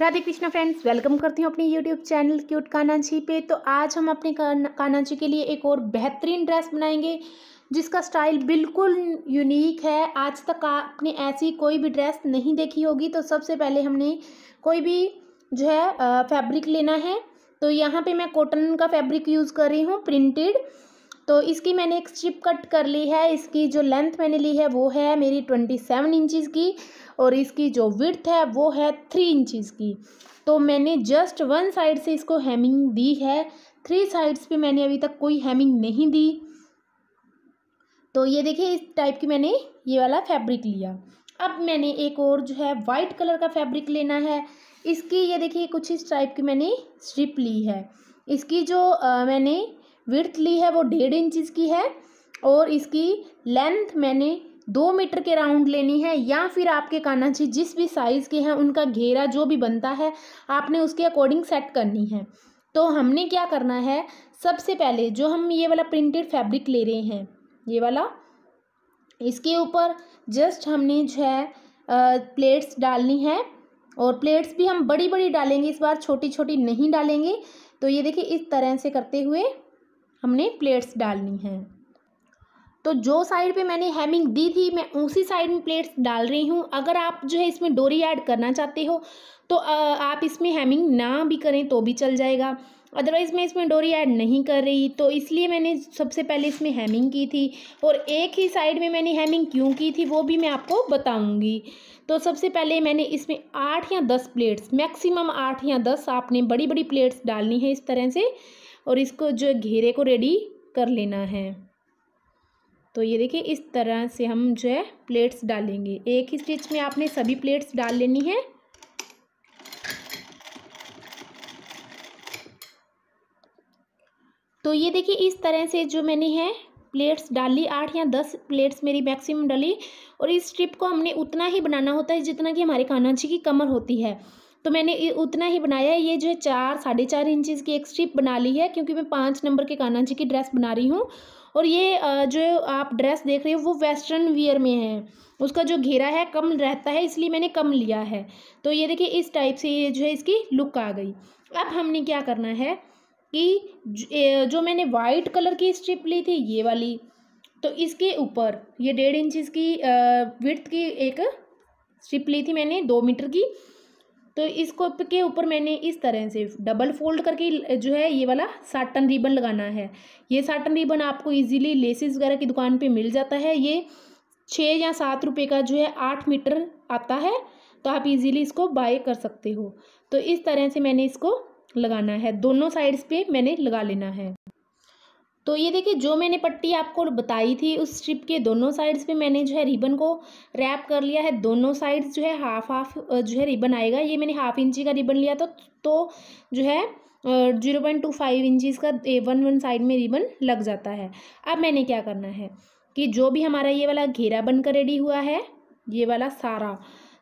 Radhe Krishna friends welcome करती हूँ अपने YouTube channel cute Kanha ji पे तो आज हम अपने कान्हा जी के लिए एक और बेहतरीन ड्रेस बनाएंगे जिसका स्टाइल बिल्कुल यूनिक है आज तक आपने ऐसी कोई भी ड्रेस नहीं देखी होगी तो सबसे पहले हमने कोई भी जो है फैब्रिक लेना है तो यहाँ पे मैं कॉटन का फैब्रिक यूज़ कर रही हूँ प्रिंटेड तो इसकी मैंने एक स्ट्रिप कट कर ली है इसकी जो लेंथ मैंने ली है वो है मेरी ट्वेंटी सेवन इंचज़ की और इसकी जो विर्थ है वो है थ्री इंचज़ की तो मैंने जस्ट वन साइड से इसको हेमिंग दी है थ्री साइड्स पे मैंने अभी तक कोई हेमिंग नहीं दी तो ये देखिए इस टाइप की मैंने ये वाला फैब्रिक लिया अब मैंने एक और जो है वाइट कलर का फैब्रिक लेना है इसकी ये देखिए कुछ इस टाइप की मैंने स्ट्रिप ली है इसकी जो आ, मैंने विर्थ ली है वो डेढ़ इंचज की है और इसकी लेंथ मैंने दो मीटर के राउंड लेनी है या फिर आपके कानाची जिस भी साइज़ के हैं उनका घेरा जो भी बनता है आपने उसके अकॉर्डिंग सेट करनी है तो हमने क्या करना है सबसे पहले जो हम ये वाला प्रिंटेड फैब्रिक ले रहे हैं ये वाला इसके ऊपर जस्ट हमने जो है प्लेट्स डालनी है और प्लेट्स भी हम बड़ी बड़ी डालेंगे इस बार छोटी छोटी नहीं डालेंगे तो ये देखिए इस तरह से करते हुए हमने प्लेट्स डालनी हैं तो जो साइड पे मैंने हेमिंग दी थी मैं उसी साइड में प्लेट्स डाल रही हूँ अगर आप जो है इसमें डोरी ऐड करना चाहते हो तो आप इसमें हेमिंग ना भी करें तो भी चल जाएगा अदरवाइज़ मैं इसमें डोरी ऐड नहीं कर रही तो इसलिए मैंने सबसे पहले इसमें हेमिंग की थी और एक ही साइड में मैंने हेमिंग क्यों की थी वो भी मैं आपको बताऊंगी तो सबसे पहले मैंने इसमें आठ या दस प्लेट्स मैक्सिमम आठ या दस आपने बड़ी बड़ी प्लेट्स डालनी है इस तरह से और इसको जो घेरे को रेडी कर लेना है तो ये देखिए इस तरह से हम जो है प्लेट्स डालेंगे एक ही स्टिच में आपने सभी प्लेट्स डाल लेनी है तो ये देखिए इस तरह से जो मैंने है प्लेट्स डाली आठ या दस प्लेट्स मेरी मैक्सिमम डाली और इस स्ट्रिप को हमने उतना ही बनाना होता है जितना कि हमारे कान्हा जी की कमर होती है तो मैंने उतना ही बनाया है ये जो है चार साढ़े चार इंचज़ की एक स्ट्रिप बना ली है क्योंकि मैं पाँच नंबर के कान्हा जी की ड्रेस बना रही हूँ और ये जो आप ड्रेस देख रहे हो वो वेस्टर्न वियर में है उसका जो घेरा है कम रहता है इसलिए मैंने कम लिया है तो ये देखिए इस टाइप से ये जो है इसकी लुक आ गई अब हमने क्या करना है कि जो मैंने वाइट कलर की स्ट्रिप ली थी ये वाली तो इसके ऊपर ये डेढ़ इंच की विर्थ की एक स्ट्रिप ली थी मैंने दो मीटर की तो इसको के ऊपर मैंने इस तरह से डबल फोल्ड करके जो है ये वाला साटन रिबन लगाना है ये साटन रिबन आपको इजीली लेसिस वगैरह की दुकान पे मिल जाता है ये छः या सात रुपये का जो है आठ मीटर आता है तो आप इजीली इसको बाय कर सकते हो तो इस तरह से मैंने इसको लगाना है दोनों साइड्स पर मैंने लगा लेना है तो ये देखिए जो मैंने पट्टी आपको बताई थी उस स्ट्रिप के दोनों साइड्स पे मैंने जो है रिबन को रैप कर लिया है दोनों साइड्स जो है हाफ हाफ जो है रिबन आएगा ये मैंने हाफ इंची का रिबन लिया था तो जो है zero point two five inches का वन वन साइड में रिबन लग जाता है अब मैंने क्या करना है कि जो भी हमारा ये वाला घेरा बनकर रेडी हुआ है ये वाला सारा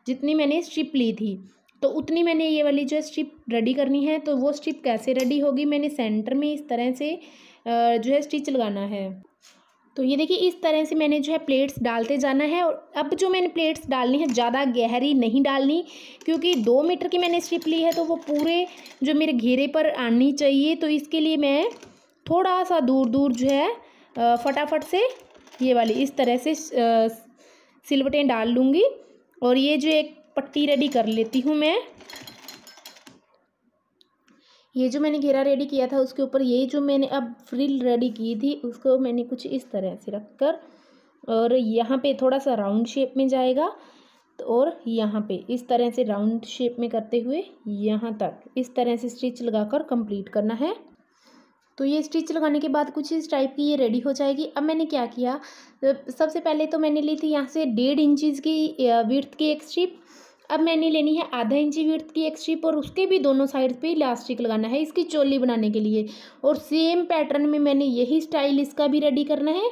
जितनी मैंने स्ट्रिप ली थी तो उतनी मैंने ये वाली जो स्ट्रिप रेडी करनी है तो वो स्ट्रिप कैसे रेडी होगी मैंने सेंटर में इस तरह से जो है स्टिच लगाना है तो ये देखिए इस तरह से मैंने जो है प्लेट्स डालते जाना है और अब जो मैंने प्लेट्स डालनी है ज़्यादा गहरी नहीं डालनी क्योंकि दो मीटर की मैंने स्ट्रिप ली है तो वो पूरे जो मेरे घेरे पर आनी चाहिए तो इसके लिए मैं थोड़ा सा दूर दूर जो है फटाफट से ये वाली इस तरह से सिलवटें डाल लूँगी और ये जो एक पट्टी रेडी कर लेती हूँ मैं ये जो मैंने घेरा रेडी किया था उसके ऊपर ये जो मैंने अब फ्रिल रेडी की थी उसको मैंने कुछ इस तरह से रख कर और यहाँ पे थोड़ा सा राउंड शेप में जाएगा तो और यहाँ पे इस तरह से राउंड शेप में करते हुए यहाँ तक इस तरह से स्टिच लगाकर कंप्लीट करना है तो ये स्टिच लगाने के बाद कुछ इस टाइप की ये रेडी हो जाएगी अब मैंने क्या किया सबसे पहले तो मैंने ली थी यहाँ से डेढ़ इंचज़ की विर्थ की एक स्ट्रिप अब मैंने लेनी है आधा इंची विर्थ की एक स्ट्रिप और उसके भी दोनों साइड पे इलास्टिक लगाना है इसकी चोली बनाने के लिए और सेम पैटर्न में मैंने यही स्टाइल इसका भी रेडी करना है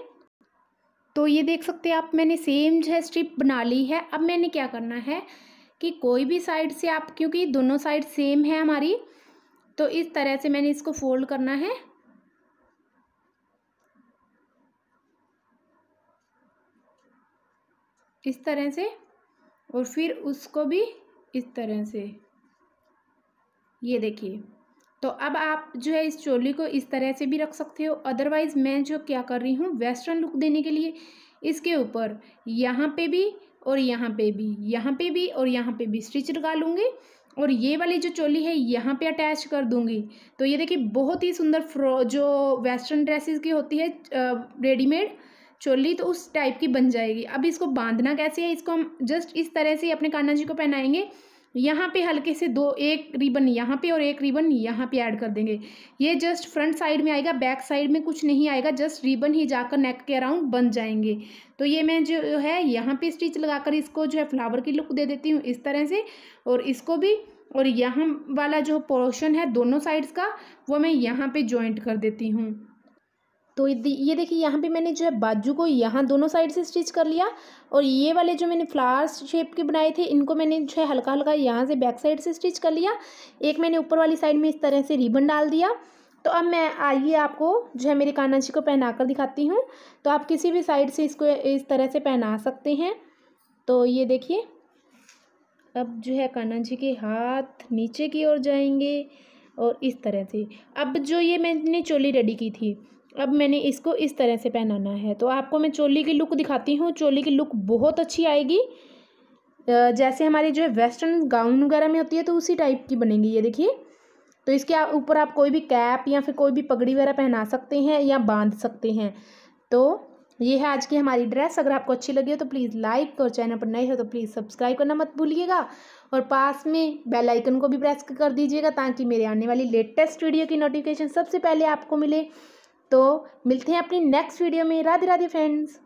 तो ये देख सकते हैं आप मैंने सेम जो है स्ट्रिप बना ली है अब मैंने क्या करना है कि कोई भी साइड से आप क्योंकि दोनों साइड सेम है हमारी तो इस तरह से मैंने इसको फोल्ड करना है इस तरह से और फिर उसको भी इस तरह से ये देखिए तो अब आप जो है इस चोली को इस तरह से भी रख सकते हो अदरवाइज़ मैं जो क्या कर रही हूँ वेस्टर्न लुक देने के लिए इसके ऊपर यहाँ पे भी और यहाँ पे भी यहाँ पे भी और यहाँ पे भी स्टिच लगा लूँगी और ये वाली जो चोली है यहाँ पे अटैच कर दूँगी तो ये देखिए बहुत ही सुंदर फ्रो जो वेस्टर्न ड्रेसेस की होती है रेडीमेड चोली तो उस टाइप की बन जाएगी अब इसको बांधना कैसे है इसको हम जस्ट इस तरह से अपने कान्हा जी को पहनाएंगे यहाँ पे हल्के से दो एक रिबन यहाँ पे और एक रिबन यहाँ पे ऐड कर देंगे ये जस्ट फ्रंट साइड में आएगा बैक साइड में कुछ नहीं आएगा जस्ट रिबन ही जाकर नेक के अराउंड बन जाएंगे तो ये मैं जो है यहाँ पे स्टिच लगाकर इसको जो है फ्लावर की लुक दे देती हूँ इस तरह से और इसको भी और यहाँ वाला जो पोर्शन है दोनों साइड्स का वो मैं यहाँ पर जॉइंट कर देती हूँ तो ये देखिए यहाँ पे मैंने जो है बाजू को यहाँ दोनों साइड से स्टिच कर लिया और ये वाले जो मैंने फ्लावर्स शेप के बनाए थे इनको मैंने जो है हल्का हल्का यहाँ से बैक साइड से स्टिच कर लिया एक मैंने ऊपर वाली साइड में इस तरह से रिबन डाल दिया तो अब मैं आइए आपको जो है मेरे काना जी को पहना कर दिखाती हूँ तो आप किसी भी साइड से इसको इस तरह से पहना सकते हैं तो ये देखिए अब जो है काना जी के हाथ नीचे की ओर जाएंगे और इस तरह से अब जो ये मैंने चोली रेडी की थी अब मैंने इसको इस तरह से पहनाना है तो आपको मैं चोली की लुक दिखाती हूँ चोली की लुक बहुत अच्छी आएगी जैसे हमारी जो है वेस्टर्न गाउन वगैरह में होती है तो उसी टाइप की बनेगी ये देखिए तो इसके ऊपर आप कोई भी कैप या फिर कोई भी पगड़ी वगैरह पहना सकते हैं या बांध सकते हैं तो ये है आज की हमारी ड्रेस अगर आपको अच्छी लगी हो तो प्लीज़ लाइक और चैनल पर नए हो तो प्लीज़ सब्सक्राइब करना मत भूलिएगा और पास में बेल आइकन को भी प्रेस कर दीजिएगा ताकि मेरे आने वाली लेटेस्ट वीडियो की नोटिफिकेशन सबसे पहले आपको मिले तो मिलते हैं अपनी नेक्स्ट वीडियो में राधे राधे फ्रेंड्स